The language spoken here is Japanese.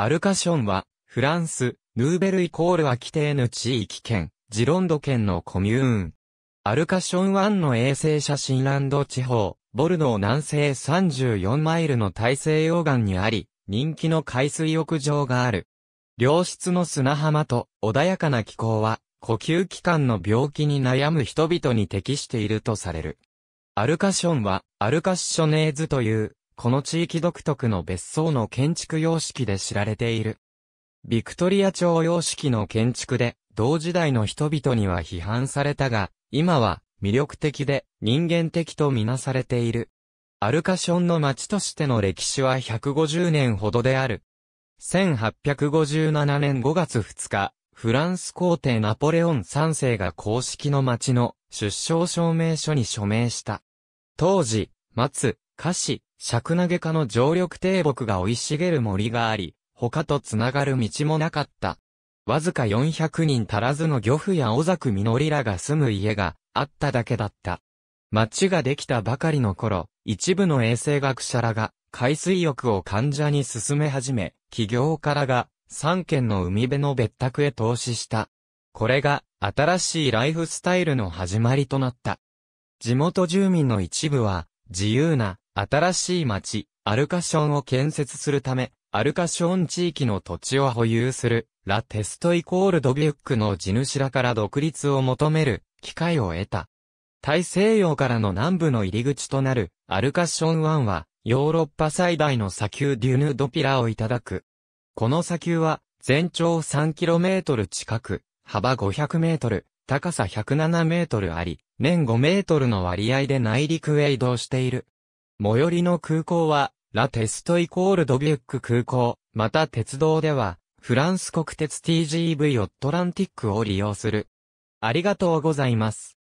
アルカションは、フランス、ヌーベルイコールアキテーヌ地域圏、ジロンド県のコミューン。アルカション湾の衛星写真ランド地方、ボルドー南西34マイルの大西洋岸にあり、人気の海水浴場がある。良質の砂浜と穏やかな気候は、呼吸器官の病気に悩む人々に適しているとされる。アルカションは、アルカッショネーズという、この地域独特の別荘の建築様式で知られている。ビクトリア朝様式の建築で、同時代の人々には批判されたが、今は魅力的で人間的とみなされている。アルカションの街としての歴史は150年ほどである。1857年5月2日、フランス皇帝ナポレオン3世が公式の街の出生証明書に署名した。当時、松、菓子、尺投げ家の常緑低木が生い茂る森があり、他と繋がる道もなかった。わずか400人足らずの漁夫や尾作実らが住む家があっただけだった。町ができたばかりの頃、一部の衛生学者らが海水浴を患者に進め始め、企業家らが3軒の海辺の別宅へ投資した。これが新しいライフスタイルの始まりとなった。地元住民の一部は自由な新しい町、アルカションを建設するため、アルカション地域の土地を保有する、ラ・テストイコールドビュックの地主らから独立を求める、機会を得た。大西洋からの南部の入り口となる、アルカション湾は、ヨーロッパ最大の砂丘デュヌ・ドピラをいただく。この砂丘は、全長 3km 近く、幅 500m、高さ 107m あり、年 5m の割合で内陸へ移動している。最寄りの空港は、ラ・テストイコールドビュック空港、また鉄道では、フランス国鉄 TGV オットランティックを利用する。ありがとうございます。